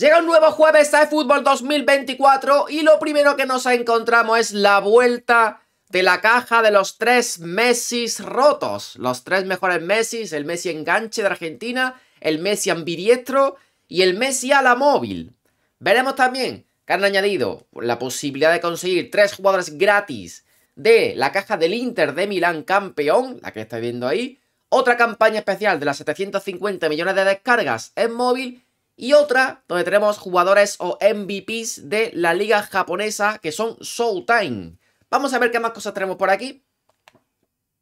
Llega un nuevo jueves de fútbol 2024 y lo primero que nos encontramos es la vuelta de la caja de los tres Messis rotos. Los tres mejores Messis, el Messi enganche de Argentina, el Messi ambidiestro y el Messi a la móvil. Veremos también que han añadido la posibilidad de conseguir tres jugadores gratis de la caja del Inter de Milán campeón, la que estáis viendo ahí. Otra campaña especial de las 750 millones de descargas en móvil y otra donde tenemos jugadores o MVPs de la liga japonesa que son Showtime. Vamos a ver qué más cosas tenemos por aquí.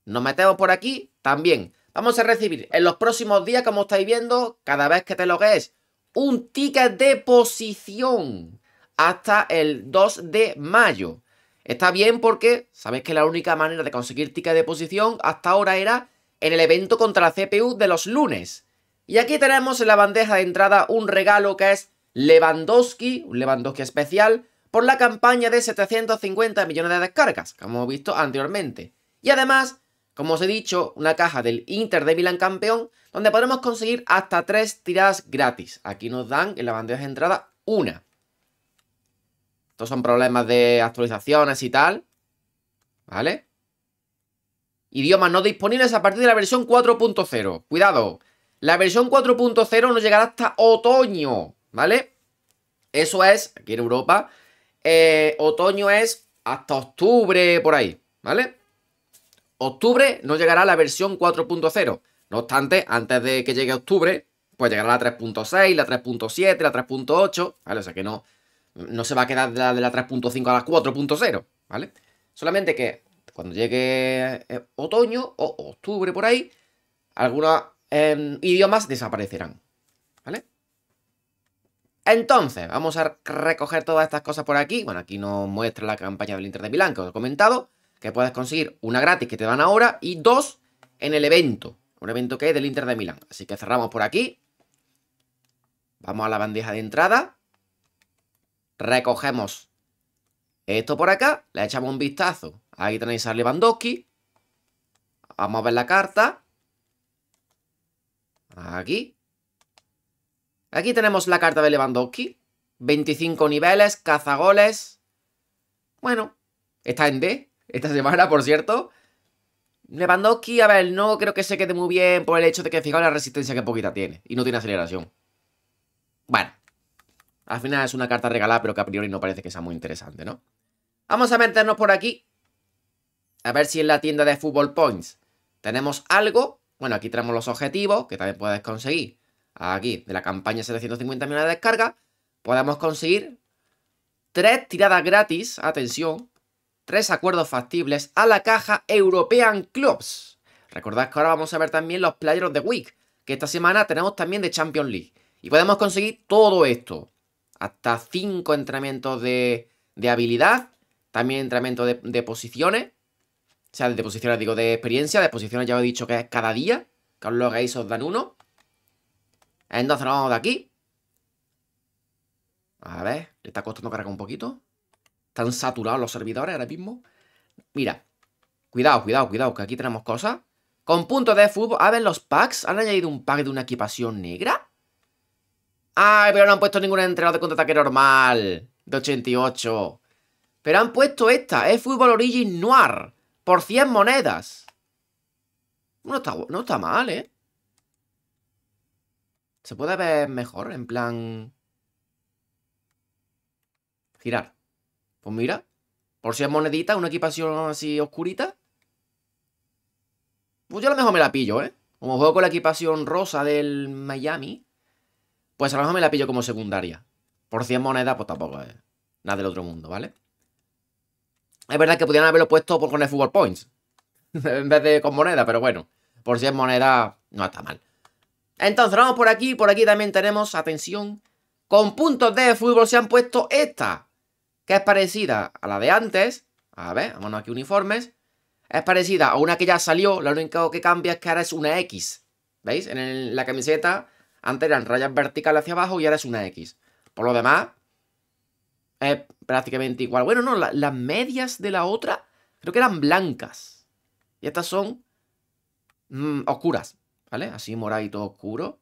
Nos metemos por aquí también. Vamos a recibir en los próximos días, como estáis viendo, cada vez que te logues, un ticket de posición hasta el 2 de mayo. Está bien porque sabéis que la única manera de conseguir ticket de posición hasta ahora era en el evento contra la CPU de los lunes. Y aquí tenemos en la bandeja de entrada un regalo que es Lewandowski, un Lewandowski especial, por la campaña de 750 millones de descargas, como hemos visto anteriormente. Y además, como os he dicho, una caja del Inter de Milán campeón, donde podremos conseguir hasta tres tiradas gratis. Aquí nos dan en la bandeja de entrada una. Estos son problemas de actualizaciones y tal. ¿Vale? Idiomas no disponibles a partir de la versión 4.0. Cuidado, la versión 4.0 no llegará hasta otoño, ¿vale? Eso es, aquí en Europa, eh, otoño es hasta octubre, por ahí, ¿vale? Octubre no llegará la versión 4.0. No obstante, antes de que llegue octubre, pues llegará la 3.6, la 3.7, la 3.8, ¿vale? O sea que no, no se va a quedar la, de la 3.5 a la 4.0, ¿vale? Solamente que cuando llegue eh, otoño o octubre por ahí, alguna Em, idiomas desaparecerán. ¿Vale? Entonces, vamos a recoger todas estas cosas por aquí. Bueno, aquí nos muestra la campaña del Inter de Milán que os he comentado. Que puedes conseguir una gratis que te dan ahora y dos en el evento. Un evento que es del Inter de Milán. Así que cerramos por aquí. Vamos a la bandeja de entrada. Recogemos esto por acá. Le echamos un vistazo. Ahí tenéis a Lewandowski. Vamos a ver la carta. Aquí. Aquí tenemos la carta de Lewandowski. 25 niveles, cazagoles. Bueno, está en D esta semana, por cierto. Lewandowski, a ver, no creo que se quede muy bien por el hecho de que fijaos la resistencia que poquita tiene. Y no tiene aceleración. Bueno. Al final es una carta regalada, pero que a priori no parece que sea muy interesante, ¿no? Vamos a meternos por aquí. A ver si en la tienda de Football Points tenemos algo. Bueno, aquí tenemos los objetivos que también puedes conseguir. Aquí, de la campaña 750 millones de descargas, podemos conseguir tres tiradas gratis, atención, tres acuerdos factibles a la caja European Clubs. Recordad que ahora vamos a ver también los Players of the Week, que esta semana tenemos también de Champions League. Y podemos conseguir todo esto. Hasta cinco entrenamientos de, habilidad, también entrenamiento de posiciones, o sea, de posiciones, digo, de experiencia, de posiciones ya os he dicho que es cada día. Que os lo hagáis os dan uno. Entonces nos vamos de aquí. A ver, le está costando cargar un poquito. Están saturados los servidores ahora mismo. Mira, cuidado, cuidado, cuidado, que aquí tenemos cosas. Con puntos de fútbol. A ver, los packs. ¿Han añadido un pack de una equipación negra? Ay, pero no han puesto ningún entrenador de contraataque normal. De 88. Pero han puesto esta. Es Fútbol Origin Noir. Por 100 monedas. No está, no está mal, ¿eh? Se puede ver mejor, en plan... Girar. Pues mira, por 100 moneditas, una equipación así oscurita. Pues yo a lo mejor me la pillo, ¿eh? Como juego con la equipación rosa del Miami, pues a lo mejor me la pillo como secundaria. Por 100 monedas, pues tampoco es nada del otro mundo, ¿vale? Es verdad que pudieran haberlo puesto por, con el Fútbol Points. en vez de con moneda, pero bueno. Por si es moneda, no está mal. Entonces, vamos por aquí. Por aquí también tenemos, atención, con puntos de fútbol se han puesto esta. Que es parecida a la de antes. A ver, vámonos aquí uniformes. Es parecida a una que ya salió. Lo único que cambia es que ahora es una X. ¿Veis? En la camiseta antes eran rayas verticales hacia abajo y ahora es una X. Por lo demás, es prácticamente igual. Bueno, no, las medias de la otra creo que eran blancas. Y estas son mm, oscuras, ¿vale? Así moradito oscuro.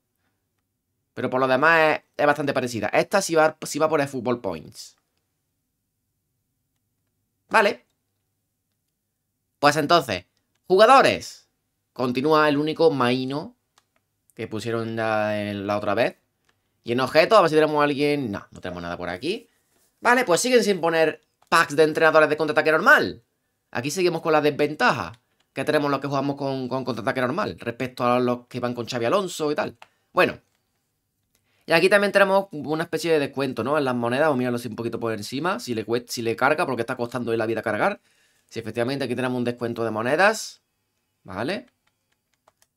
Pero por lo demás es, bastante parecida. Esta sí va, va por el Football Points. Vale. Pues entonces, jugadores. Continúa el único Maino que pusieron la, la otra vez. Y en objetos, a ver si tenemos a alguien... No, no tenemos nada por aquí. Vale, pues siguen sin poner packs de entrenadores de contraataque normal. Aquí seguimos con la desventaja que tenemos los que jugamos con, con contraataque normal respecto a los que van con Xavi Alonso y tal. Bueno. Y aquí también tenemos una especie de descuento, ¿no? En las monedas, o a mirarlo así un poquito por encima, si le, si le carga, porque está costando la vida cargar. Si efectivamente aquí tenemos un descuento de monedas, ¿vale?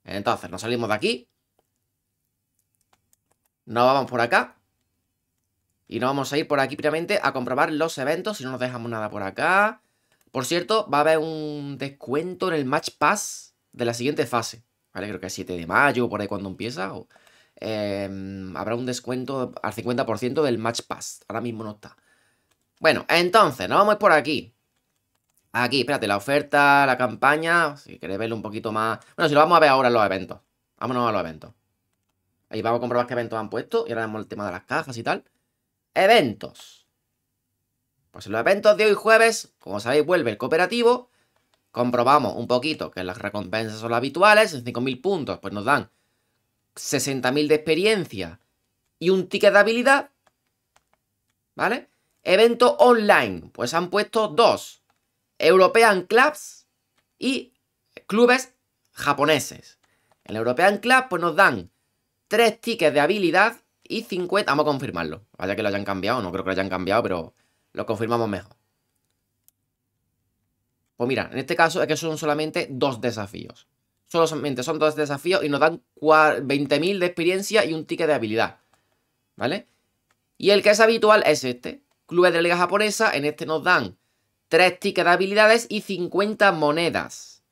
Entonces, nos salimos de aquí. Nos vamos por acá. Y nos vamos a ir por aquí primeramente a comprobar los eventos, si no nos dejamos nada por acá. Por cierto, va a haber un descuento en el Match Pass de la siguiente fase. ¿Vale? Creo que es 7 de mayo, por ahí cuando empieza. Em, habrá un descuento al 50% del Match Pass. Ahora mismo no está. Bueno, entonces, nos vamos por aquí. Aquí, espérate, la oferta, la campaña. Si queréis verlo un poquito más. Bueno, si lo vamos a ver ahora en los eventos. Vámonos a los eventos. Ahí vamos a comprobar qué eventos han puesto. Y ahora vemos el tema de las cajas y tal eventos. Pues en los eventos de hoy jueves, como sabéis, vuelve el cooperativo. Comprobamos un poquito que las recompensas son las habituales. En 5.000 puntos, pues nos dan 60.000 de experiencia y un ticket de habilidad. ¿Vale? Evento online, pues han puesto dos. European Clubs y clubes japoneses. En el European Club, pues nos dan tres tickets de habilidad y 50. Vamos a confirmarlo. Vaya que lo hayan cambiado, no creo que lo hayan cambiado, pero lo confirmamos mejor. Pues mira, en este caso es que son solamente dos desafíos. Solamente son dos desafíos y nos dan 20.000 de experiencia y un ticket de habilidad. ¿Vale? Y el que es habitual es este. Clubes de Liga Japonesa, en este nos dan 3 tickets de habilidades y 50 monedas.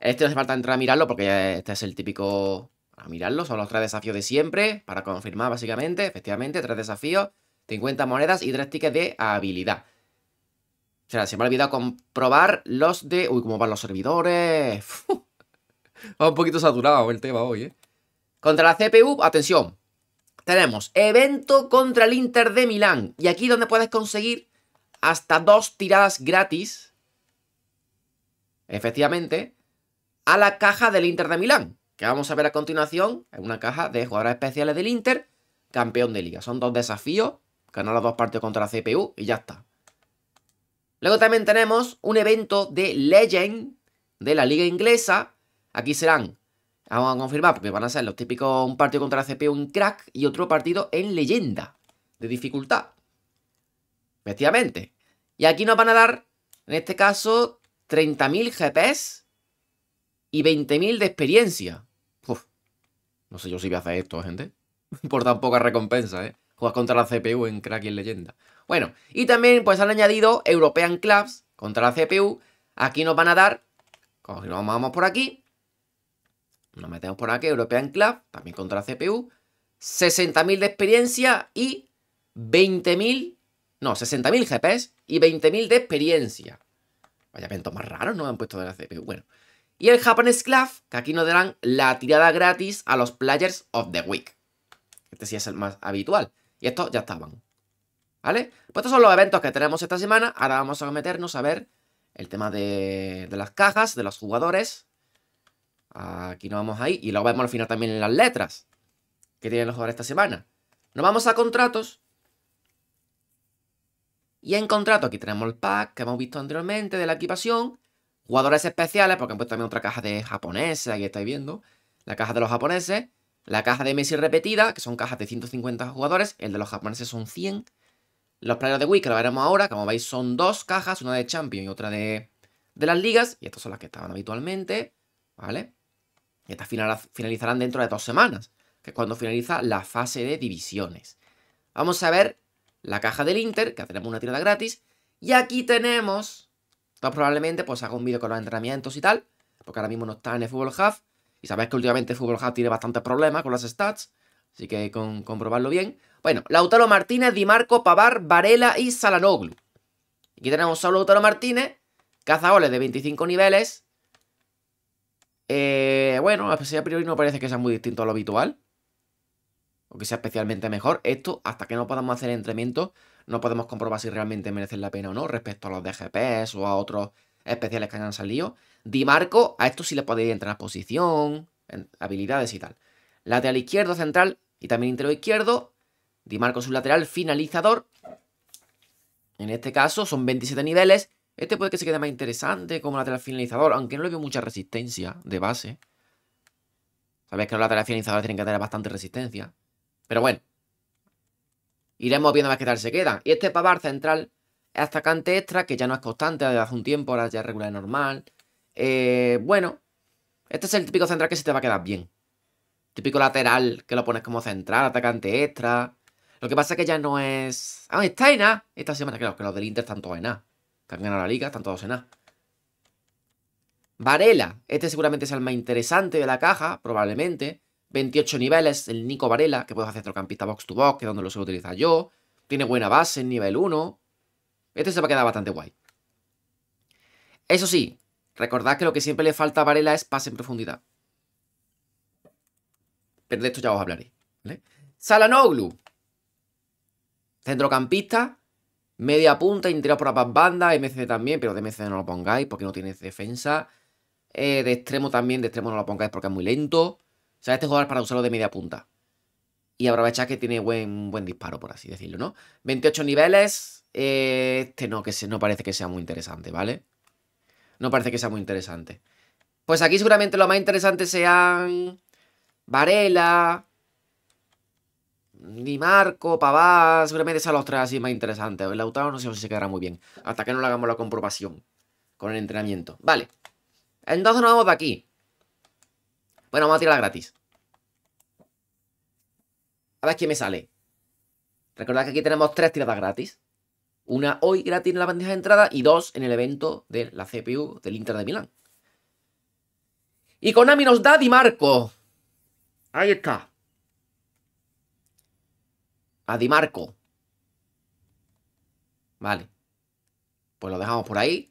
Este no hace falta entrar a mirarlo porque este es el típico a mirarlo, son los tres desafíos de siempre, para confirmar básicamente, efectivamente, tres desafíos, 50 monedas y tres tickets de habilidad. O sea, se me ha olvidado comprobar los de... Uy, cómo van los servidores. Va un poquito saturado el tema hoy, ¿eh? Contra la CPU, atención. Tenemos evento contra el Inter de Milán. Y aquí donde puedes conseguir hasta dos tiradas gratis. Efectivamente. A la caja del Inter de Milán que vamos a ver a continuación en una caja de jugadores especiales del Inter, campeón de liga. Son dos desafíos, ganar los dos partidos contra la CPU y ya está. Luego también tenemos un evento de Legend de la liga inglesa. Aquí serán, vamos a confirmar, porque van a ser los típicos, un partido contra la CPU en crack y otro partido en leyenda, de dificultad. Efectivamente. Y aquí nos van a dar, en este caso, 30.000 GPs y 20.000 de experiencia. No sé yo si voy a hacer esto, gente. Por tan poca recompensa, ¿eh? Juegas contra la CPU en Crack y en Leyenda. Bueno, y también pues han añadido European Clubs contra la CPU. Aquí nos van a dar, como vamos por aquí, nos metemos por aquí, European Club, también contra la CPU, 60.000 de experiencia y 20.000, no, 60.000 GPs y 20.000 de experiencia. Vaya eventos más raros, ¿no? Han puesto de la CPU. Bueno, y el Japanese Club, que aquí nos darán la tirada gratis a los Players of the Week. Este sí es el más habitual. Y estos ya estaban. ¿Vale? Pues estos son los eventos que tenemos esta semana. Ahora vamos a meternos a ver el tema de, las cajas, de los jugadores. Aquí nos vamos ahí. Y luego vemos al final también en las letras que tienen los jugadores esta semana. Nos vamos a contratos. Y en contrato aquí tenemos el pack que hemos visto anteriormente de la equipación. Jugadores especiales, porque han puesto también otra caja de japoneses, aquí estáis viendo. La caja de los japoneses, la caja de Messi repetida, que son cajas de 150 jugadores, el de los japoneses son 100. Los players de Wii, que lo veremos ahora, como veis son dos cajas, una de Champions y otra de, las ligas, y estas son las que estaban habitualmente, ¿vale? Y estas finalizarán dentro de dos semanas, que es cuando finaliza la fase de divisiones. Vamos a ver la caja del Inter, que tenemos una tirada gratis, y aquí tenemos entonces probablemente pues haga un vídeo con los entrenamientos y tal, porque ahora mismo no está en el Football Hub. Y sabéis que últimamente el Football Hub tiene bastantes problemas con las stats, así que con comprobarlo bien. Bueno, Lautaro Martínez, Di Marco, Pavar, Varela y Salanoglu. Aquí tenemos a Lautaro Martínez, cazagoles de 25 niveles. Eh, bueno, a priori no parece que sea muy distinto a lo habitual. O que sea especialmente mejor. Esto hasta que no podamos hacer entrenamientos no podemos comprobar si realmente merecen la pena o no respecto a los DGPs o a otros especiales que hayan salido. Di Marco, a esto sí le podéis entrar posición, habilidades y tal. Lateral izquierdo, central y también intero izquierdo. Di Marco es un lateral finalizador. En este caso son 27 niveles. Este puede que se quede más interesante como lateral finalizador, aunque no le veo mucha resistencia de base. Sabéis que los laterales finalizadores tienen que tener bastante resistencia. Pero bueno, Iremos viendo a ver qué tal se queda. Y este Pavar central es atacante extra, que ya no es constante desde hace un tiempo, ahora ya es regular y normal. Eh, bueno, este es el típico central que se te va a quedar bien. Típico lateral que lo pones como central, atacante extra. Lo que pasa es que ya no es... Ah, está en A. Esta semana claro, que los del Inter están todos en A. Que la liga, están todos en A. Varela. Este seguramente es el más interesante de la caja, probablemente. 28 niveles, el Nico Varela, que puedes hacer centrocampista box to box, que es donde lo suelo utilizar yo. Tiene buena base en nivel 1. Este se va a quedar bastante guay. Eso sí, recordad que lo que siempre le falta a Varela es pase en profundidad. Pero de esto ya os hablaré. ¿vale? Salanoglu. Centrocampista. Media punta, interior por ambas bandas. MC también, pero de MC no lo pongáis porque no tiene defensa. Eh, de extremo también, de extremo no lo pongáis porque es muy lento. O sea, este jugador es para usarlo de media punta. Y aprovechar que tiene buen, buen disparo, por así decirlo, ¿no? 28 niveles. Eh, este no, que se, no parece que sea muy interesante, ¿vale? No parece que sea muy interesante. Pues aquí seguramente lo más interesante sean... Varela... Ni Marco, Pavá, seguramente sean los tres así más interesantes. El Lautaro no sé si se quedará muy bien. Hasta que no le hagamos la comprobación con el entrenamiento. Vale. Entonces nos vamos de aquí. Bueno, vamos a tirarla gratis. A ver quién me sale. Recordad que aquí tenemos tres tiradas gratis. Una hoy gratis en la bandeja de entrada y dos en el evento de la CPU del Inter de Milán. Y Konami nos da Di Marco. Ahí está. A Di Marco. Vale. Pues lo dejamos por ahí.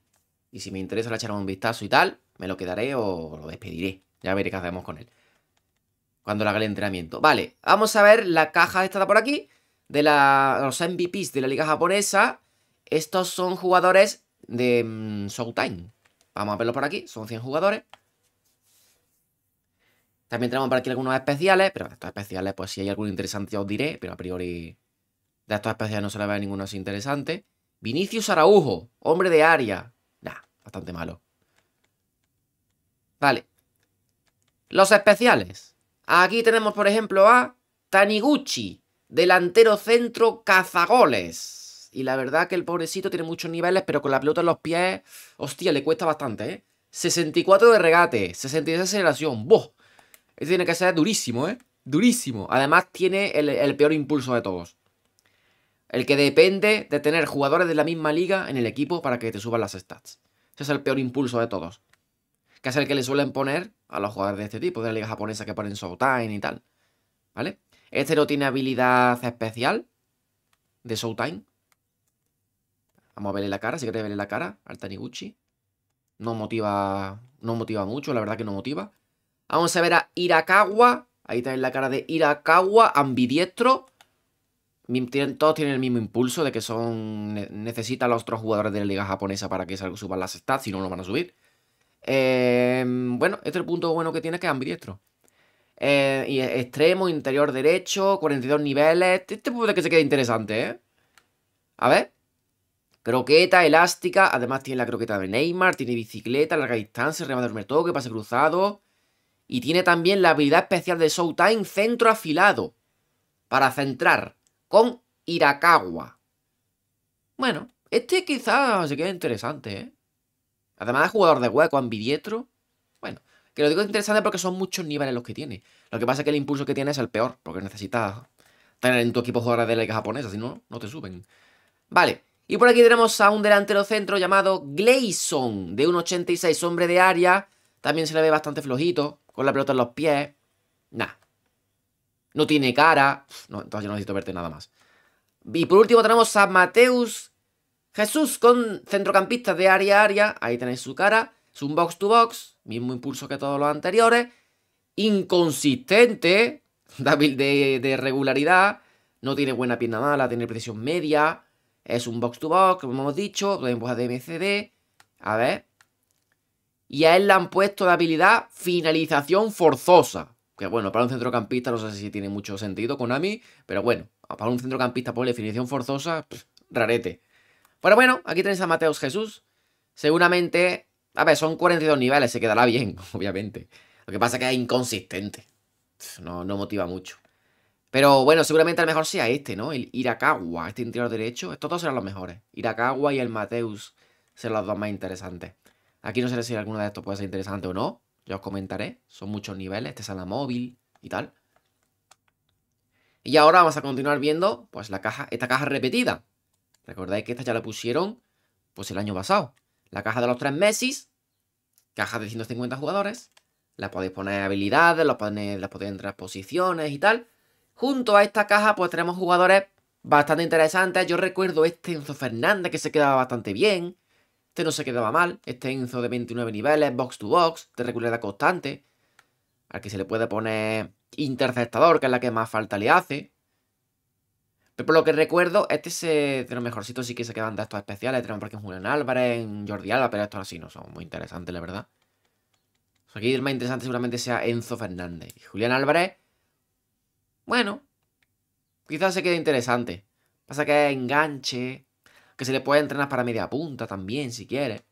Y si me interesa le echar un vistazo y tal, me lo quedaré o lo despediré. Ya veré qué hacemos con él. Cuando le haga el entrenamiento. Vale, vamos a ver la caja esta de por aquí. De los MVPs de la liga japonesa. Estos son jugadores de mm, Showtime. Vamos a verlo por aquí. Son 100 jugadores. También tenemos por aquí algunos especiales. Pero de estos especiales, pues si hay alguno interesante os diré. Pero a priori de estos especiales no se le ve ninguno así interesante. Vinicius Araujo, hombre de área. Nah, bastante malo. Vale, los especiales. Aquí tenemos, por ejemplo, a Taniguchi, delantero centro cazagoles. Y la verdad que el pobrecito tiene muchos niveles, pero con la pelota en los pies, hostia, le cuesta bastante, ¿eh? 64 de regate, 66 de aceleración, ¡boh! Eso este tiene que ser durísimo, ¿eh? Durísimo. Además tiene el, el peor impulso de todos. El que depende de tener jugadores de la misma liga en el equipo para que te suban las stats. Ese es el peor impulso de todos que es el que le suelen poner a los jugadores de este tipo, de la liga japonesa que ponen Showtime y tal. ¿Vale? Este no tiene habilidad especial de Showtime. Vamos a verle la cara, si queréis verle la cara al Taniguchi. No motiva, no motiva mucho, la verdad que no motiva. Vamos a ver a Irakawa. Ahí tenéis la cara de Irakawa, ambidiestro. todos tienen el mismo impulso de que son necesitan los otros jugadores de la liga japonesa para que suban las stats, si no, no van a subir. Em, bueno, este es el punto bueno que tiene que es ambidiestro. Eh, y extremo, interior derecho, 42 niveles. Este, este puede que se quede interesante, ¿eh? A ver. Croqueta, elástica. Además tiene la croqueta de Neymar. Tiene bicicleta, larga distancia, remate del que pase cruzado. Y tiene también la habilidad especial de Showtime, centro afilado. Para centrar. Con Irakawa. Bueno, este quizás se quede interesante, ¿eh? Además es jugador de hueco, ambidietro. Bueno, que lo digo interesante porque son muchos niveles los que tiene. Lo que pasa es que el impulso que tiene es el peor, porque necesitas tener en tu equipo jugadores de liga japonesa, si no, no te suben. Vale, y por aquí tenemos a un delantero centro llamado Gleison, de un 86, hombre de área. También se le ve bastante flojito, con la pelota en los pies. Nah. No tiene cara. No, entonces yo no necesito verte nada más. Y por último tenemos a Mateus Jesús con centrocampistas de área a área, ahí tenéis su cara, es un box to box, mismo impulso que todos los anteriores, inconsistente, débil de, regularidad, no tiene buena pierna mala, tiene precisión media, es un box to box, como hemos dicho, lo de MCD, a ver. Y a él le han puesto de habilidad finalización forzosa. Que bueno, para un centrocampista no sé si tiene mucho sentido con Ami, pero bueno, para un centrocampista por definición forzosa, rarete. Pero bueno, aquí tenéis a Mateus Jesús. Seguramente, a ver, son 42 niveles, se quedará bien, obviamente. Lo que pasa es que es inconsistente. No, no motiva mucho. Pero bueno, seguramente el mejor sea este, ¿no? El Irakawa, este interior derecho. Estos dos serán los mejores. Irakawa y el Mateus serán los dos más interesantes. Aquí no sé si alguno de estos puede ser interesante o no. Ya os comentaré. Son muchos niveles. Este es a la móvil y tal. Y ahora vamos a continuar viendo pues la caja, esta caja repetida. Recordáis que esta ya la pusieron pues el año pasado. La caja de los tres meses caja de 150 jugadores. La podéis poner habilidades, la podéis, la podéis entrar posiciones y tal. Junto a esta caja pues tenemos jugadores bastante interesantes. Yo recuerdo este Enzo Fernández que se quedaba bastante bien. Este no se quedaba mal. Este Enzo de 29 niveles, box to box, de regularidad constante. Al que se le puede poner interceptador, que es la que más falta le hace. Pero por lo que recuerdo, este es eh, de los mejorcitos sí que se quedan de estos especiales. Tenemos por aquí Julián Álvarez, en Jordi Alba, pero estos así no son muy interesantes, la verdad. aquí el más interesante seguramente sea Enzo Fernández. Y Julián Álvarez, bueno, quizás se quede interesante. Pasa que enganche, que se le puede entrenar para media punta también, si quiere.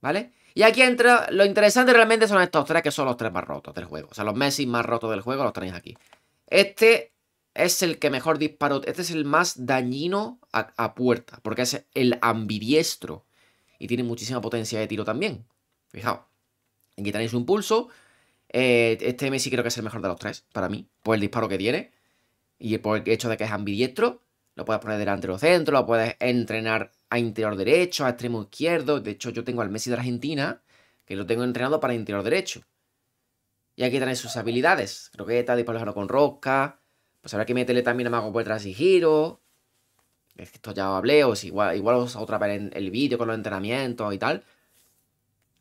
¿Vale? Y aquí entra, lo interesante realmente son estos tres, que son los tres más rotos del juego. O sea, los Messi más rotos del juego los tenéis aquí. Este es el que mejor disparó. Este es el más dañino a, puerta, porque es el ambidiestro y tiene muchísima potencia de tiro también. Fijaos, aquí tenéis un pulso. Eh, este Messi creo que es el mejor de los tres, para mí, por el disparo que tiene y por el hecho de que es ambidiestro. Lo puedes poner delante los centro, lo puedes entrenar a interior derecho, a extremo izquierdo. De hecho, yo tengo al Messi de Argentina, que lo tengo entrenado para interior derecho. Y aquí tenéis sus habilidades. Croqueta, disparos con rosca, pues habrá que meterle también a Mago puertas y giro. Es que esto ya os hablé, igual, igual os otra vez en el vídeo con los entrenamientos y tal.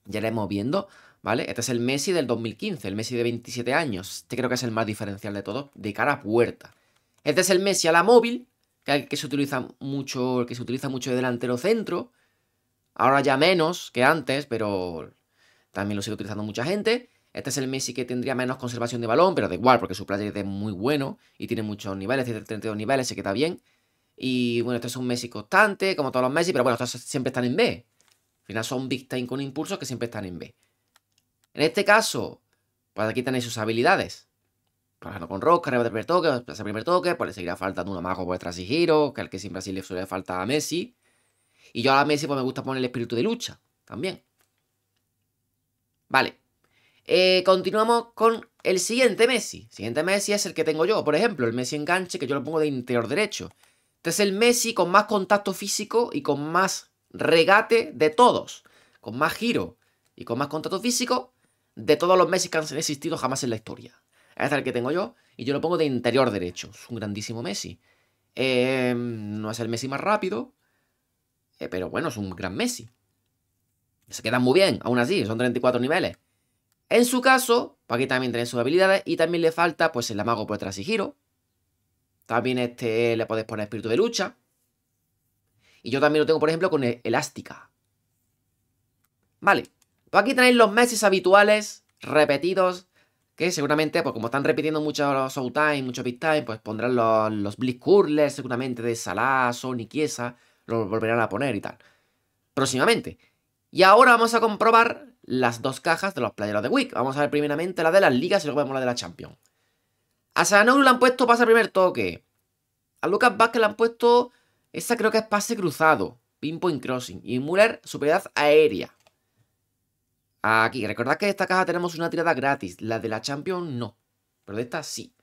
Ya iremos viendo, ¿vale? Este es el Messi del 2015, el Messi de 27 años. Este creo que es el más diferencial de todos, de cara a puerta. Este es el Messi a la móvil, que, que se utiliza mucho, que se utiliza mucho de delantero centro. Ahora ya menos que antes, pero también lo sigue utilizando mucha gente. Este es el Messi que tendría menos conservación de balón, pero da igual, porque su player es muy bueno y tiene muchos niveles, tiene 32 niveles, se queda bien. Y bueno, este es un Messi constante, como todos los Messi, pero bueno, estos siempre están en B. Al final son Big Time con impulsos que siempre están en B. En este caso, pues aquí tenéis sus habilidades. Por con Rock, arriba de primer toque, plaza primer toque, pues le seguirá faltando un amago por el y giro, que el que siempre así le suele faltar a Messi. Y yo a Messi pues me gusta poner el espíritu de lucha, también. Vale. Eh, continuamos con el siguiente Messi. El siguiente Messi es el que tengo yo, por ejemplo, el Messi enganche que yo lo pongo de interior derecho. Este es el Messi con más contacto físico y con más regate de todos, con más giro y con más contacto físico de todos los Messi que han existido jamás en la historia. Este es el que tengo yo y yo lo pongo de interior derecho. Es un grandísimo Messi. Em, no es el Messi más rápido, eh, pero bueno, es un gran Messi. Se quedan muy bien, aún así, son 34 niveles. En su caso, aquí también tenéis sus habilidades y también le falta pues el amago por atrás giro. También este le podéis poner espíritu de lucha. Y yo también lo tengo, por ejemplo, con elástica. Vale. Pues aquí tenéis los meses habituales, repetidos, que seguramente, pues como están repitiendo muchos Showtime, muchos Big Time, pues pondrán los, los Blitz seguramente de Salazo, ni quiesa. los volverán a poner y tal. Próximamente. Y ahora vamos a comprobar las dos cajas de los playeros de Wick. Vamos a ver primeramente la de las ligas y luego vemos la de la Champions. A Sanoglu le han puesto pase al primer toque. A Lucas Vázquez le han puesto... Esa creo que es pase cruzado. Pinpoint crossing. Y Müller, superioridad aérea. Aquí, recordad que en esta caja tenemos una tirada gratis. La de la Champions no. Pero de esta sí.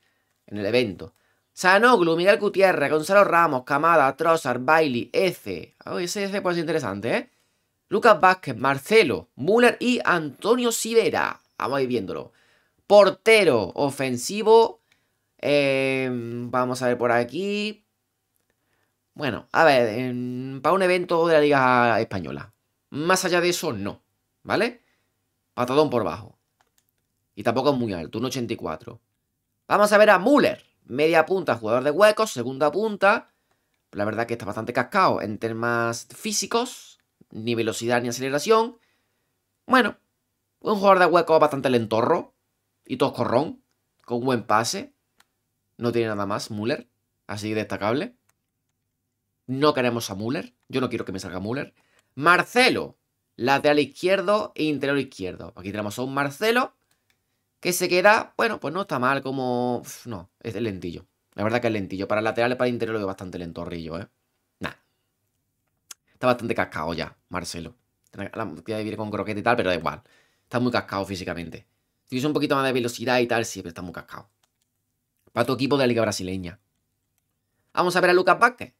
En el evento. Sanoglu, Miguel Gutiérrez, Gonzalo Ramos, Camada, Trozar, Bailey, Eze. Oh, ese, ese puede ser interesante, ¿eh? Lucas Vázquez, Marcelo, Müller y Antonio Sivera. Vamos a ir viéndolo. Portero ofensivo. Em, vamos a ver por aquí. Bueno, a ver, em, para un evento de la Liga Española. Más allá de eso, no. ¿Vale? Patadón por bajo. Y tampoco es muy alto, un 84. Vamos a ver a Müller. Media punta, jugador de huecos, segunda punta. La verdad que está bastante cascado en temas físicos ni velocidad ni aceleración. Bueno, un jugador de hueco bastante lentorro y toscorrón, con buen pase. No tiene nada más Müller, así destacable. No queremos a Müller, yo no quiero que me salga Müller. Marcelo, lateral izquierdo e interior izquierdo. Aquí tenemos a un Marcelo que se queda, bueno, pues no está mal como... No, es lentillo. La verdad que es lentillo. Para laterales, para interior es bastante lentorrillo, ¿eh? Está bastante cascado ya, Marcelo. La oportunidad de vivir con croquete y tal, pero da igual. Está muy cascado físicamente. Si hubiese un poquito más de velocidad y tal, sí, pero está muy cascado. Para tu equipo de la Liga Brasileña. Vamos a ver a Lucas Vázquez.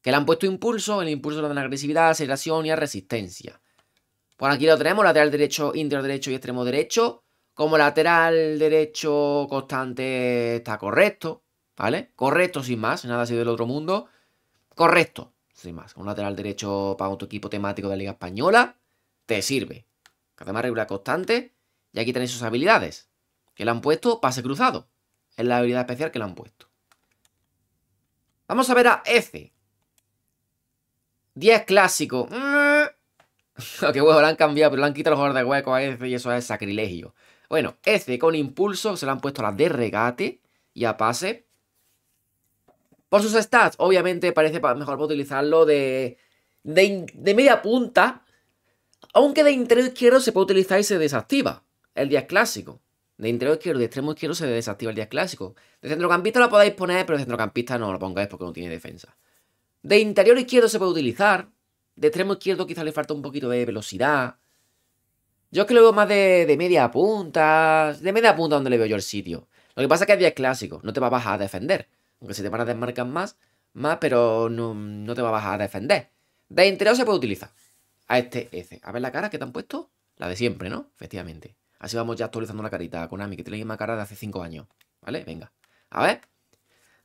Que le han puesto impulso. El impulso lo dan agresividad, aceleración y a resistencia. Por aquí lo tenemos: lateral derecho, interior derecho y extremo derecho. Como lateral derecho constante está correcto. ¿Vale? Correcto sin más. Nada ha sido del otro mundo. Correcto más. Un lateral derecho para otro equipo temático de la Liga Española te sirve. Que además regular constante. Y aquí tenéis sus habilidades. Que le han puesto pase cruzado. Es la habilidad especial que le han puesto. Vamos a ver a F. 10 clásico. que huevo, le han cambiado, pero le han quitado los jugadores de hueco a F y eso es sacrilegio. Bueno, F con impulso se le han puesto las de regate y a pase. Por sus stats, obviamente parece mejor utilizarlo de, de, media punta. Aunque de interior izquierdo se puede utilizar y se desactiva el 10 clásico. De interior izquierdo de extremo izquierdo se desactiva el 10 clásico. De centrocampista lo podéis poner, pero de centrocampista no lo pongáis porque no tiene defensa. De interior izquierdo se puede utilizar. De extremo izquierdo quizá le falta un poquito de velocidad. Yo es que lo veo más de, media punta. De media punta donde le veo yo el sitio. Lo que pasa es que el 10 clásico. No te va a bajar a defender. Aunque se te van a desmarcar más, más, pero no, te vas a defender. De interior se puede utilizar. A este S. A ver la cara que te han puesto. La de siempre, ¿no? Efectivamente. Así vamos ya actualizando la carita Konami, que tiene la misma cara de hace 5 años. ¿Vale? Venga. A ver.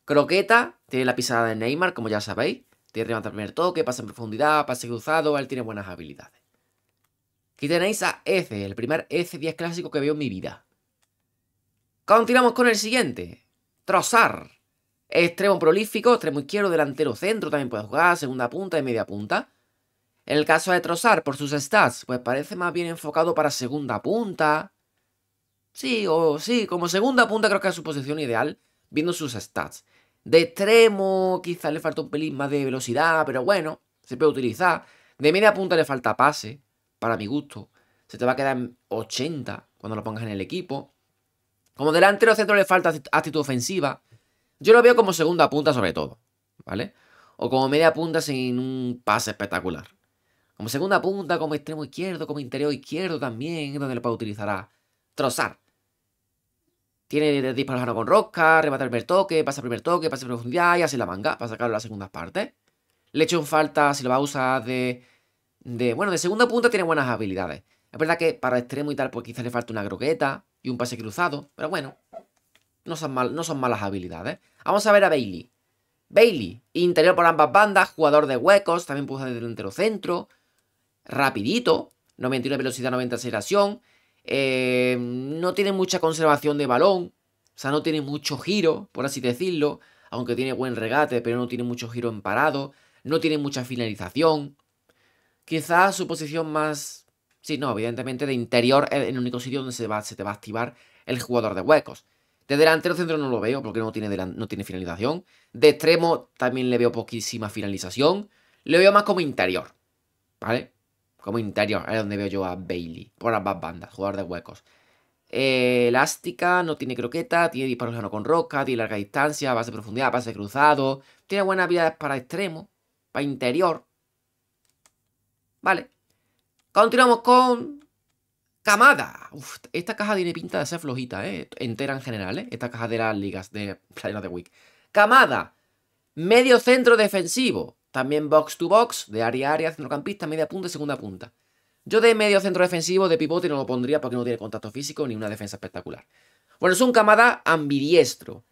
Croqueta. Tiene la pisada de Neymar, como ya sabéis. Tiene remate al primer toque, pasa en profundidad, pase cruzado. Él tiene buenas habilidades. Aquí tenéis a S, el primer s 10 clásico que veo en mi vida. Continuamos con el siguiente. Trozar. Extremo prolífico, extremo izquierdo, delantero centro, también puede jugar, segunda punta y media punta. En el caso de trozar por sus stats, pues parece más bien enfocado para segunda punta. Sí, o sí, como segunda punta creo que es su posición ideal, viendo sus stats. De extremo, quizás le falta un pelín más de velocidad, pero bueno, se puede utilizar. De media punta le falta pase, para mi gusto. Se te va a quedar en 80 cuando lo pongas en el equipo. Como delantero centro le falta actitud ofensiva. Yo lo veo como segunda punta sobre todo, ¿vale? O como media punta sin un pase espectacular. Como segunda punta, como extremo izquierdo, como interior izquierdo también, donde lo puede utilizar a trozar. Tiene disparos con rosca, rematar el primer toque, pasa el primer toque, pasa profundidad y así la manga para sacarlo a las segundas partes. Le echo en falta si lo va a usar de, de... Bueno, de segunda punta tiene buenas habilidades. Es verdad que para extremo y tal, pues quizás le falta una croqueta y un pase cruzado, pero bueno, no son, mal, no son malas habilidades. Vamos a ver a Bailey. Bailey, interior por ambas bandas, jugador de huecos, también puede desde el entero centro. Rapidito, 91 velocidad, 90 aceleración. Eh, no tiene mucha conservación de balón, o sea, no tiene mucho giro, por así decirlo, aunque tiene buen regate, pero no tiene mucho giro en parado, no tiene mucha finalización. Quizás su posición más... Sí, no, evidentemente de interior es el único sitio donde se, va, se te va a activar el jugador de huecos. De delantero centro no lo veo porque no tiene, no tiene finalización. De extremo también le veo poquísima finalización. Le veo más como interior, ¿vale? Como interior, ahí es donde veo yo a Bailey. Por ambas bandas, jugador de huecos. Eh, elástica, no tiene croqueta, tiene disparos con roca, tiene larga distancia, base de profundidad, base cruzado. Tiene buenas habilidades para extremo, para interior. Vale. Continuamos con Camada. esta caja tiene pinta de ser flojita, ¿eh? Entera en general, ¿eh? Esta caja de las ligas de Platino de Week. Camada. Medio centro defensivo. También box to box, de área a área, centrocampista, media punta y segunda punta. Yo de medio centro defensivo, de pivote, no lo pondría porque no tiene contacto físico ni una defensa espectacular. Bueno, es un Camada ambidiestro.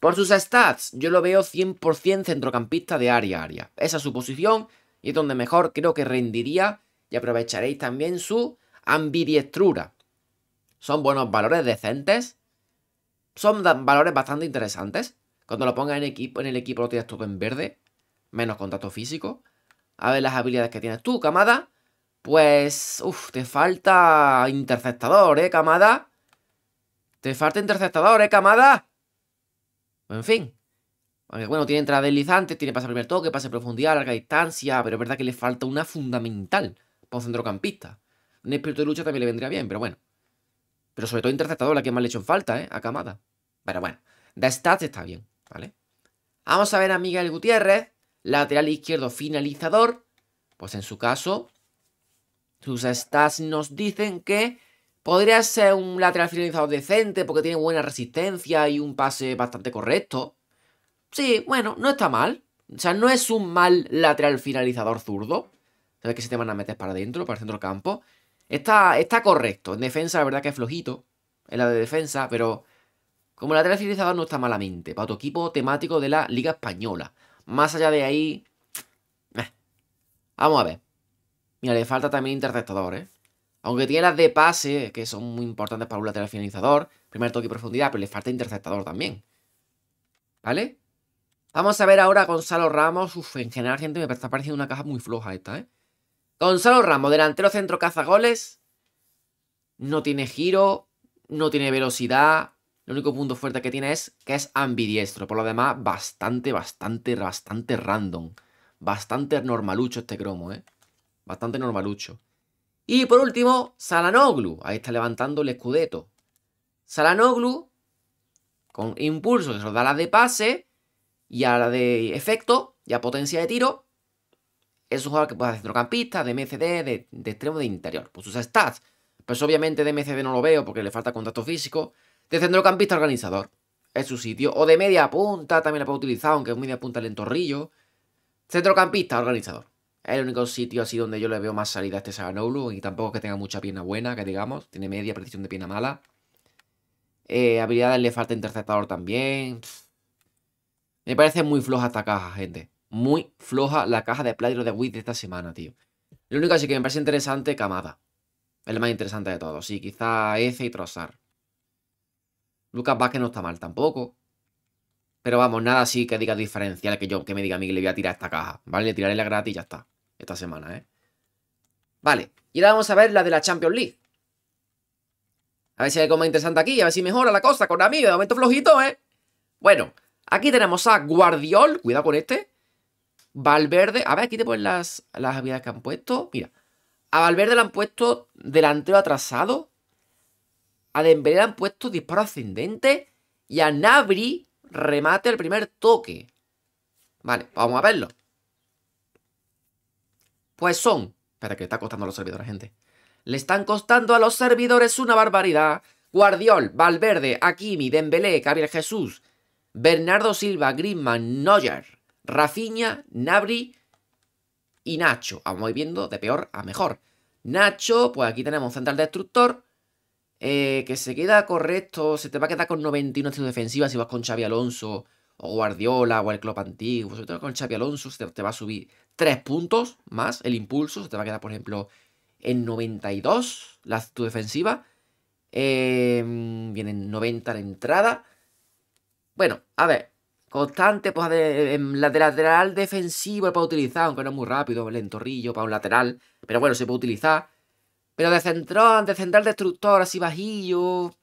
Por sus stats, yo lo veo 100% centrocampista de área a área. Esa es su posición y es donde mejor creo que rendiría y aprovecharéis también su ambidiestrura. Son buenos valores decentes. Son valores bastante interesantes. Cuando lo pongas en, equipo, en el equipo lo tienes todo en verde. Menos contacto físico. A ver las habilidades que tienes tú, camada. Pues, uff, te falta interceptador, ¿eh, camada? Te falta interceptador, ¿eh, camada? En fin. Bueno, tiene entrada deslizante, tiene pase primer toque, pase profundidad, larga distancia, pero es verdad que le falta una fundamental por centrocampista. Un espíritu de lucha también le vendría bien, pero bueno. Pero sobre todo Interceptador, la que más le he hecho en falta, ¿eh? A Camada. Pero bueno, The Stats está bien, ¿vale? Vamos a ver a Miguel Gutiérrez, lateral izquierdo finalizador. Pues en su caso, sus stats nos dicen que podría ser un lateral finalizador decente porque tiene buena resistencia y un pase bastante correcto. Sí, bueno, no está mal. O sea, no es un mal lateral finalizador zurdo. Sabes que se te van a meter para adentro, para el centro del campo. Está, correcto. En defensa, la verdad que es flojito. En la de defensa, pero como lateral finalizador no está malamente. Para tu equipo temático de la Liga Española. Más allá de ahí. Eh, vamos a ver. Mira, le falta también interceptador, ¿eh? Aunque tiene las de pase, que son muy importantes para un lateral finalizador. Primer toque profundidad, pero le falta interceptador también. ¿Vale? Vamos a ver ahora Gonzalo Ramos. Uf, en general, gente, me está pareciendo una caja muy floja esta, ¿eh? Gonzalo Ramos, delantero centro cazagoles, no tiene giro, no tiene velocidad. El único punto fuerte que tiene es que es ambidiestro. Por lo demás, bastante, bastante, bastante random. Bastante normalucho este cromo, ¿eh? Bastante normalucho. Y por último, Salanoglu. Ahí está levantando el escudeto. Salanoglu, con impulso, se lo da la de pase y a la de efecto y a potencia de tiro es un jugador que puede ser centrocampista, de MCD, de, extremo de interior. Pues sus stats. Pues obviamente de MCD no lo veo porque le falta contacto físico. De centrocampista organizador. Es su sitio. O de media punta también la puedo utilizar, aunque es media punta entorrillo. Centrocampista organizador. Es el único sitio así donde yo le veo más salida a este Saganoglu. Y tampoco es que tenga mucha pierna buena, que digamos. Tiene media precisión de pierna mala. Eh, habilidades le falta interceptador también. Me parece muy floja esta caja, gente muy floja la caja de Plaidro de Wii de esta semana, tío. Lo único así que me parece interesante, Camada. Es el más interesante de todos. Sí, quizá ese y Trossard. Lucas Vázquez no está mal tampoco. Pero vamos, nada así que diga diferencial que yo, que me diga a mí que le voy a tirar esta caja. ¿Vale? Le tiraré la gratis y ya está. Esta semana, ¿eh? Vale. Y ahora vamos a ver la de la Champions League. A ver si hay algo más interesante aquí, a ver si mejora la cosa con amigos. De momento flojito, ¿eh? Bueno, aquí tenemos a Guardiol. Cuidado con este. Valverde, a ver, aquí te ponen las, las habilidades que han puesto. Mira, a Valverde le han puesto delantero atrasado. A Dembélé le han puesto disparo ascendente. Y a Nabri remate el primer toque. Vale, vamos a verlo. Pues son... Espera, que le está costando a los servidores, gente. Le están costando a los servidores una barbaridad. Guardiol, Valverde, Akimi, Dembélé, Gabriel Jesús, Bernardo Silva, Griezmann, Neuer, Rafiña, Nabri y Nacho. Vamos a ir viendo de peor a mejor. Nacho, pues aquí tenemos central destructor. Eh, que se queda correcto. Se te va a quedar con 91 tu defensiva si vas con Xavi Alonso. O Guardiola, o el club antiguo. Sobre todo con Xavi Alonso se te, va a subir 3 puntos más. El impulso se te va a quedar, por ejemplo, en 92 la tu defensiva. Eh, vienen 90 la entrada. Bueno, a ver, Constante, pues de, lateral defensivo lo puede utilizar, aunque no es muy rápido, lentorrillo para un lateral. Pero bueno, se puede utilizar. Pero de centrón, de central destructor, así bajillo.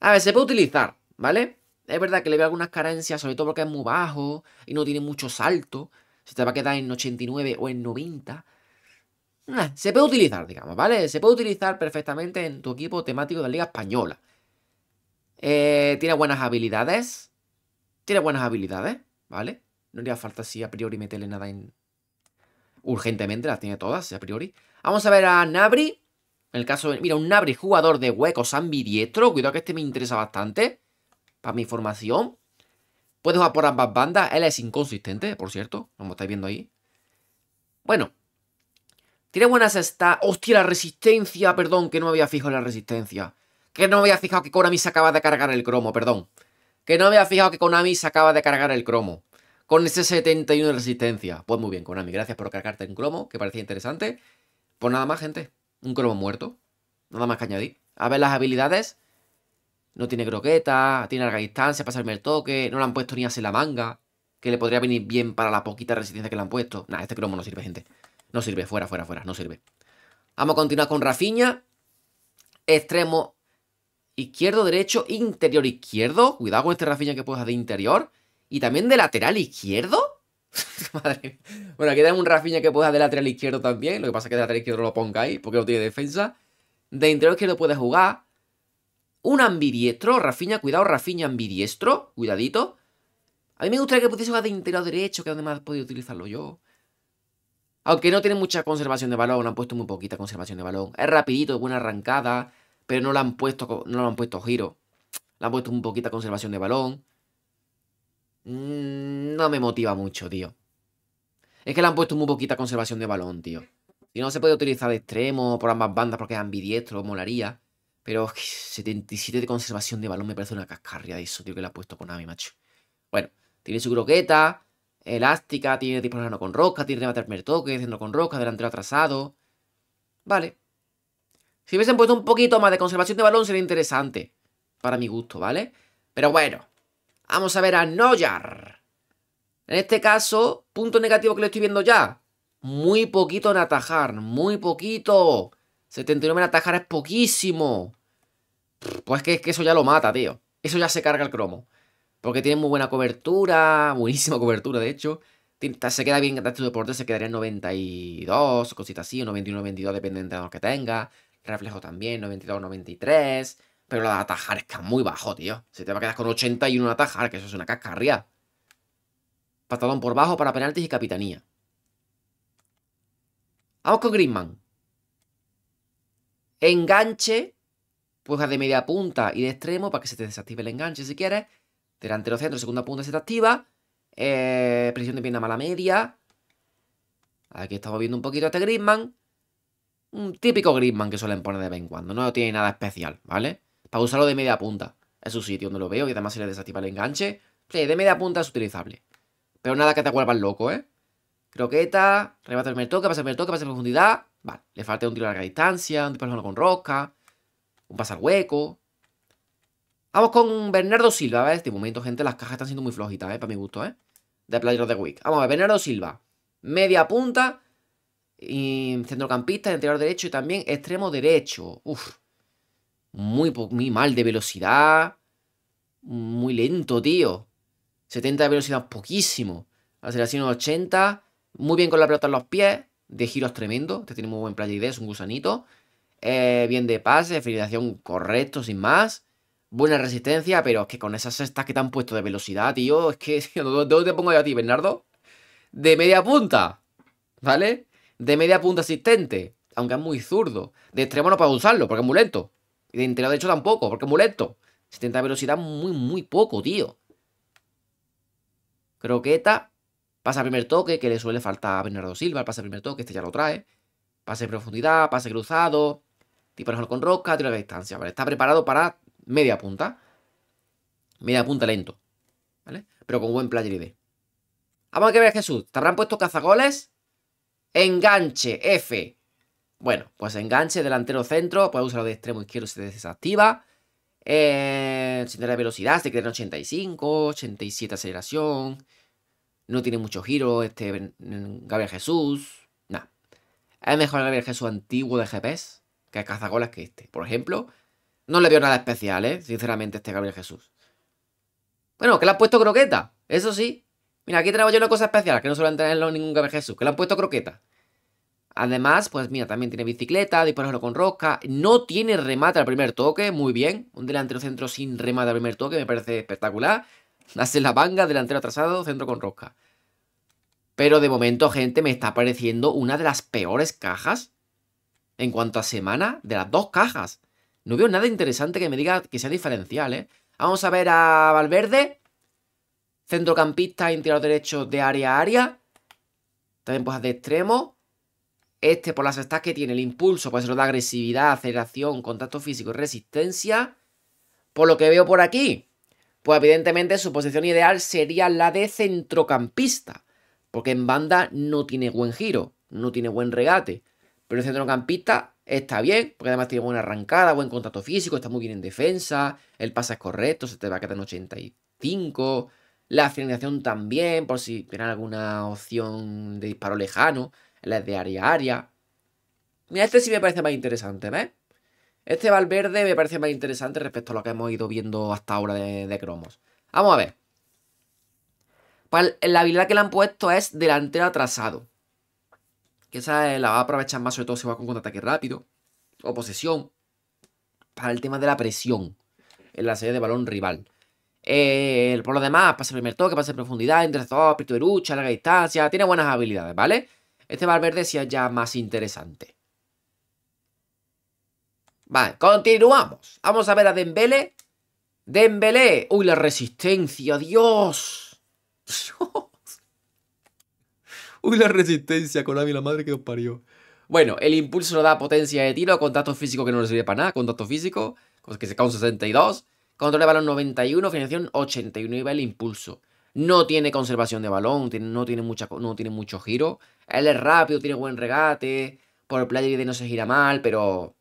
A ver, se puede utilizar, ¿vale? Es verdad que le veo algunas carencias, sobre todo porque es muy bajo y no tiene mucho salto. Si te va a quedar en 89 o en 90. Ah, se puede utilizar, digamos, ¿vale? Se puede utilizar perfectamente en tu equipo temático de la Liga Española. Eh, tiene buenas habilidades tiene buenas habilidades, ¿vale? No haría falta si a priori meterle nada en... Urgentemente, las tiene todas, a priori. Vamos a ver a Nabri. En el caso de... Mira, un Nabri jugador de huecos ambidiestro. Cuidado que este me interesa bastante. Para mi formación. Puede jugar por ambas bandas. Él es inconsistente, por cierto. Como estáis viendo ahí. Bueno. Tiene buenas esta. Hostia, la resistencia. Perdón, que no me había fijado en la resistencia. Que no me había fijado que Konami se acaba de cargar el cromo, perdón. Que no había fijado que Konami se acaba de cargar el cromo. Con ese 71 de resistencia. Pues muy bien, Konami. Gracias por cargarte un cromo, que parecía interesante. Pues nada más, gente. Un cromo muerto. Nada más que añadir. A ver las habilidades. No tiene croqueta, tiene larga distancia Pasarme el toque. No le han puesto ni así la manga. Que le podría venir bien para la poquita resistencia que le han puesto. nada este cromo no sirve, gente. No sirve. Fuera, fuera, fuera. No sirve. Vamos a continuar con Rafiña. Extremo izquierdo, derecho, interior, izquierdo. Cuidado con este Rafinha que puedes de interior. Y también de lateral izquierdo. Madre Bueno, aquí tenemos un Rafinha que hacer de lateral izquierdo también. Lo que pasa es que de lateral izquierdo lo ponga ahí porque no tiene defensa. De interior izquierdo puede jugar. Un ambidiestro. Rafinha, cuidado, Rafinha ambidiestro. Cuidadito. A mí me gustaría que pudiese jugar de interior derecho, que además donde podía utilizarlo yo. Aunque no tiene mucha conservación de balón, han puesto muy poquita conservación de balón. Es rapidito, buena arrancada pero no la han puesto, no han puesto giro. la han puesto un poquito conservación de balón. Mm, no me motiva mucho, tío. Es que le han puesto muy poquita conservación de balón, tío. Si no se puede utilizar de extremo por ambas bandas porque es ambidiestro, molaría. Pero 77 de conservación de balón me parece una cascarria de eso, tío, que le ha puesto Konami, macho. Bueno, tiene su croqueta, elástica, tiene no con roca tiene remate al primer toque, haciendo con roca delantero atrasado. Vale. Si hubiesen puesto un poquito más de conservación de balón sería interesante. Para mi gusto, ¿vale? Pero bueno. Vamos a ver a Noyar. En este caso, punto negativo que lo estoy viendo ya. Muy poquito en atajar. Muy poquito. 79 en atajar es poquísimo. Pues que, que eso ya lo mata, tío. Eso ya se carga el cromo. Porque tiene muy buena cobertura. Buenísima cobertura, de hecho. Se queda bien en este deporte, se quedaría en 92, cositas así, o 91, 92, depende de los que tenga. Reflejo también, 92, 93. Pero la de atajar es que es muy bajo, tío. Si te va a quedar con 81 atajar, que eso es una cascarría Patadón por bajo para penaltis y capitanía. Vamos con Griezmann. Enganche. pujas de media punta y de extremo para que se te desactive el enganche si quieres. Delantero centro, segunda punta se te activa. Eh, presión de pierna mala media. Aquí estamos viendo un poquito este Griezmann un típico Griezmann que suelen poner de vez en cuando. No tiene nada especial, ¿vale? Para usarlo de media punta. Es su sitio donde lo veo, que además se le desactiva el enganche. Sí, de media punta es utilizable. Pero nada que te el loco, ¿eh? Croqueta, rebate el primer toque, pasa el toque, pasa profundidad. Vale, le falta un tiro a larga distancia, un disparo con rosca, un pasar hueco. Vamos con Bernardo Silva, ¿ves? este momento, gente, las cajas están siendo muy flojitas, ¿eh? Para mi gusto, ¿eh? De Player of the Week. Vamos a ver, Bernardo Silva. Media punta, centrocampista, interior derecho y también extremo derecho. Uf, muy, mal de velocidad, muy lento, tío. 70 de velocidad, poquísimo. así unos 80, muy bien con la pelota en los pies, de giros tremendo. Este tiene muy buen play es un gusanito. Eh, bien de pase, finalización correcto, sin más. Buena resistencia, pero es que con esas cestas que te han puesto de velocidad, tío, es que... ¿Dónde te pongo yo a ti, Bernardo? De media punta, ¿vale? de media punta asistente, aunque es muy zurdo. De extremo no puede usarlo porque es muy lento. Y de interior, de hecho, tampoco, porque es muy lento. 70 intenta velocidad muy, muy poco, tío. Croqueta. Pasa primer toque, que le suele faltar a Bernardo Silva. Pasa primer toque, este ya lo trae. Pase de profundidad, pase cruzado. Tipo con rosca, tiro de distancia. Vale, está preparado para media punta. Media punta lento. ¿Vale? Pero con buen player ID. Vamos a que ver Jesús. ¿Te habrán puesto cazagoles? Enganche, F. Bueno, pues enganche, delantero centro, puedes usarlo de extremo izquierdo si te desactiva. Eh, Sin tener velocidad, se queda en 85, 87 aceleración. No tiene mucho giro este Gabriel Jesús. nada Es mejor el Gabriel Jesús antiguo de GPS que cazagolas que este. Por ejemplo, no le veo nada especial, ¿eh? Sinceramente, este Gabriel Jesús. Bueno, que le has puesto croqueta. Eso sí. Mira, aquí tenemos yo una cosa especial, que no suelen tenerlo ningún Gamer Jesús, que le han puesto croqueta. Además, pues mira, también tiene bicicleta, disparador con rosca. No tiene remate al primer toque, muy bien. Un delantero centro sin remate al primer toque me parece espectacular. Hace la vanga, delantero atrasado, centro con rosca. Pero de momento, gente, me está pareciendo una de las peores cajas en cuanto a semana de las dos cajas. No veo nada interesante que me diga que sea diferencial, ¿eh? Vamos a ver a Valverde centrocampista, interior derecho de área a área. También es de extremo. Este por las estas que tiene el impulso, pues ser lo da agresividad, aceleración, contacto físico y resistencia. Por lo que veo por aquí, pues evidentemente su posición ideal sería la de centrocampista. Porque en banda no tiene buen giro, no tiene buen regate. Pero el centrocampista está bien, porque además tiene buena arrancada, buen contacto físico, está muy bien en defensa, el pase es correcto, se te va a quedar en 85. La finalización también, por si tienen alguna opción de disparo lejano. la de área a área. Mira, este sí me parece más interesante, ¿ves? Este Valverde me parece más interesante respecto a lo que hemos ido viendo hasta ahora de, cromos. Vamos a ver. la habilidad que le han puesto es delantero atrasado. Que esa la va a aprovechar más, sobre todo si va con contraataque rápido. O posesión. Para el tema de la presión. En la serie de balón rival. Eh, el por lo demás, pase primer toque, pase profundidad, profundidad, todo, espíritu de lucha, larga distancia. Tiene buenas habilidades, ¿vale? Este Valverde sí es ya más interesante. Vale, continuamos. Vamos a ver a Dembele. Dembele. Uy, la resistencia, Dios. Uy, la resistencia, con la madre que os parió. Bueno, el impulso no da potencia de tiro, contacto físico que no le sirve para nada, contacto físico, que se cae un 62. Control de balón 91, finalización 81 y va el impulso. No tiene conservación de balón, no, tiene mucha, no tiene mucho giro. Él es rápido, tiene buen regate. Por el play no se gira mal, pero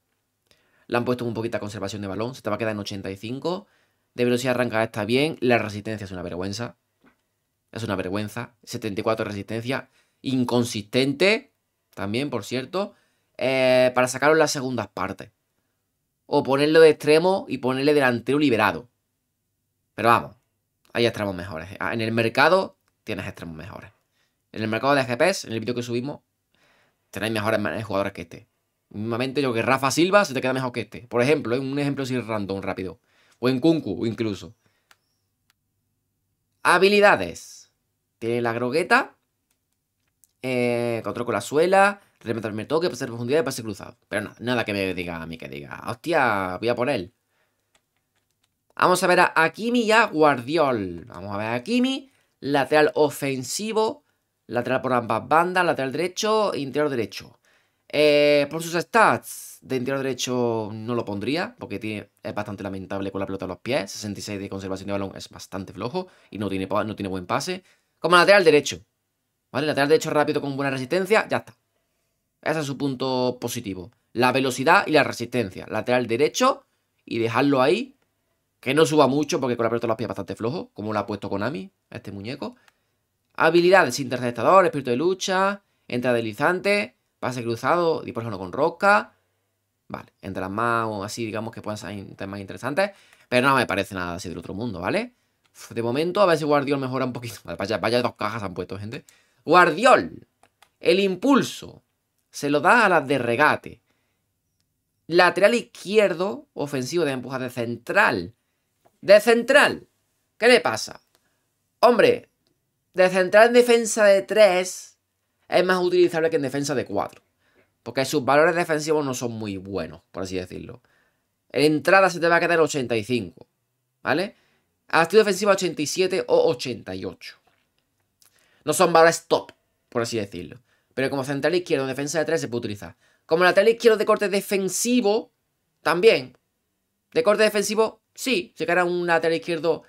le han puesto un poquito de conservación de balón. Se te va a quedar en 85. De velocidad arrancada está bien. La resistencia es una vergüenza. Es una vergüenza. 74 resistencia. Inconsistente. También, por cierto. Eh, para sacarlo en las segundas partes o ponerlo de extremo y ponerle delantero liberado. Pero vamos, hay extremos mejores. Ah, en el mercado tienes extremos mejores. En el mercado de GPS, en el vídeo que subimos, tenéis mejores jugadores que este. Mismamente yo que Rafa Silva se te queda mejor que este. Por ejemplo, un ejemplo así random rápido. O en Kunku incluso. Habilidades. Tiene la grogueta. Eh, con la suela. Remetarme el Que toque, pasar profundidad y pase cruzado. Pero nada, nada que me diga a mí que diga. Hostia, voy a poner Vamos a ver a Akimi y a Guardiol. Vamos a ver a Akimi, lateral ofensivo, lateral por ambas bandas, lateral derecho, interior derecho. Eh, por sus stats, de interior derecho no lo pondría, porque tiene, es bastante lamentable con la pelota a los pies. 66 de conservación de balón es bastante flojo y no tiene, no tiene buen pase. Como lateral derecho. ¿Vale? Lateral derecho rápido con buena resistencia, ya está. Ese es su punto positivo. La velocidad y la resistencia. Lateral derecho y dejarlo ahí. Que no suba mucho porque con la pelota los pies bastante flojo como lo ha puesto Konami, este muñeco. Habilidades, interceptador, espíritu de lucha, entra deslizante, pase cruzado, ejemplo, con rosca. Vale, entra más o así, digamos que puedan ser más interesantes. Pero no me parece nada así del otro mundo, ¿vale? de momento, a ver si Guardiol mejora un poquito. Vaya, vaya dos cajas han puesto, gente. Guardiol, el impulso se lo da a las de regate. Lateral izquierdo, ofensivo de empuja de central. De central. ¿Qué le pasa? Hombre, de central en defensa de 3 es más utilizable que en defensa de 4. Porque sus valores defensivos no son muy buenos, por así decirlo. En entrada se te va a quedar 85. ¿Vale? Actitud defensiva 87 o 88. No son valores top, por así decirlo. Pero como central izquierdo defensa de 3 se puede utilizar. Como lateral izquierdo de corte defensivo, también. De corte defensivo, sí. Se queda un lateral izquierdo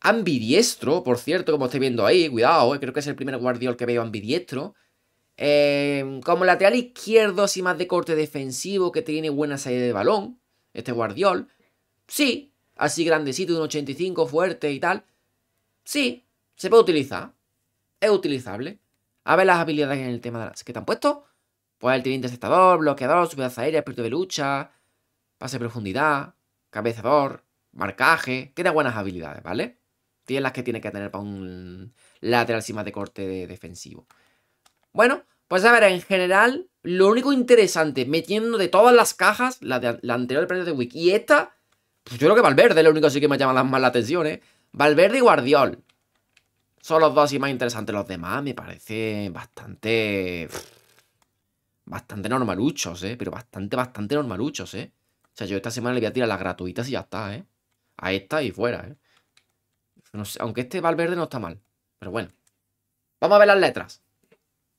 ambidiestro, por cierto, como estoy viendo ahí. Cuidado, eh, creo que es el primer guardiol que veo ambidiestro. Em, como lateral izquierdo, así más de corte defensivo, que tiene buena salida de balón, este Guardiol. Sí, así grandecito, un 85, fuerte y tal. Sí, se puede utilizar. Es utilizable. A ver las habilidades en el tema de las que te han puesto. Pues el tiene interceptador, bloqueador, a aérea, espíritu de lucha, pase de profundidad, cabezador, marcaje. Tiene buenas habilidades, ¿vale? Tiene las que tiene que tener para un lateral cima de corte defensivo. Bueno, pues a ver, en general, lo único interesante, metiendo de todas las cajas, la, de, la anterior del de Wiki y esta, pues yo creo que Valverde es lo único sí que me llama más la atención, ¿eh? Valverde y Guardiol son los dos y más interesantes. Los demás me parecen bastante. Bastante normaluchos, ¿eh? Pero bastante, bastante normaluchos, ¿eh? O sea, yo esta semana le voy a tirar las gratuitas y ya está, ¿eh? A esta y fuera, ¿eh? aunque este Valverde no está mal. Pero bueno. Vamos a ver las letras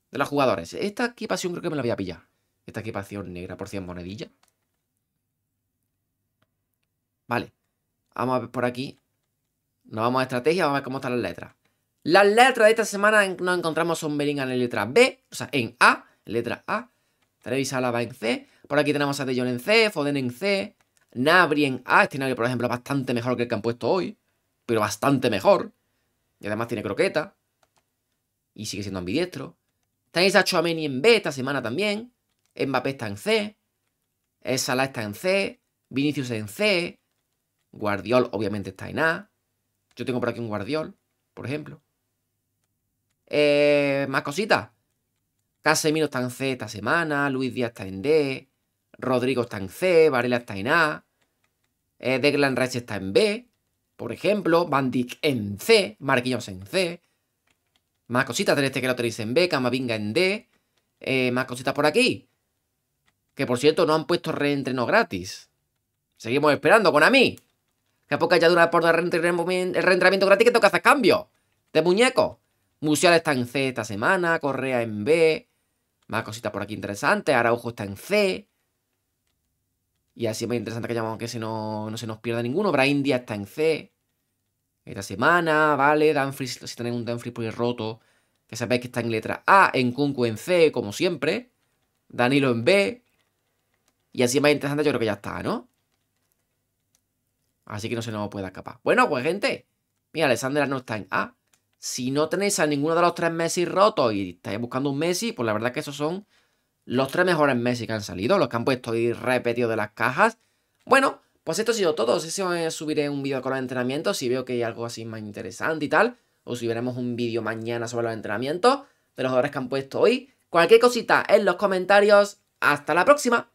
de los jugadores. Esta equipación creo que me la voy a pillar. Esta equipación negra por 100 monedillas. Vale. Vamos a ver por aquí. Nos vamos a estrategia, vamos a ver cómo están las letras. Las letras de esta semana nos encontramos son Bellingham en letra B, o sea, en A, letra A. Travis Alaba en C. Por aquí tenemos a De en C, Foden en C, Nabri en A. Este Nabri, por ejemplo, es bastante mejor que el que han puesto hoy, pero bastante mejor. Y además tiene croqueta. Y sigue siendo ambidiestro. Tenéis a Chouameni en B esta semana también. Mbappé está en C. Salah está en C. Vinicius en C. Guardiol obviamente está en A. Yo tengo por aquí un Guardiol, por ejemplo. Eh, más cositas. Casemiro está en C esta semana, Luis Díaz está en D, Rodrigo está en C, Varela está en A, Deglan eh, Declan está en B, por ejemplo, Van en C, Marquinhos en C, más cositas de este que lo tenéis en B, Camavinga en D, eh, más cositas por aquí. Que por cierto, no han puesto reentreno gratis. Seguimos esperando con a mí. Que a poco ya dura por el reentrenamiento gratis que toca hacer cambio de muñeco. Musial está en C esta semana, Correa en B, más cositas por aquí interesantes, Araujo está en C. Y así es más interesante que llamamos que si no, no se nos pierda ninguno. Braindia está en C. Esta semana, ¿vale? Danfries, si tenéis un Danfries por roto, que sabéis que está en letra A, en Kunku en C, como siempre. Danilo en B. Y así es más interesante, yo creo que ya está, ¿no? Así que no se nos puede escapar. Bueno, pues gente. Mira, Alessandra no está en A. Si no tenéis a ninguno de los tres Messi rotos y estáis buscando un Messi, pues la verdad que esos son los tres mejores Messi que han salido, los que han puesto y repetido de las cajas. Bueno, pues esto ha sido todo. Si os subiré un vídeo con los entrenamientos, si veo que hay algo así más interesante y tal, o si veremos un vídeo mañana sobre los entrenamientos de los jugadores que han puesto hoy. Cualquier cosita en los comentarios. Hasta la próxima.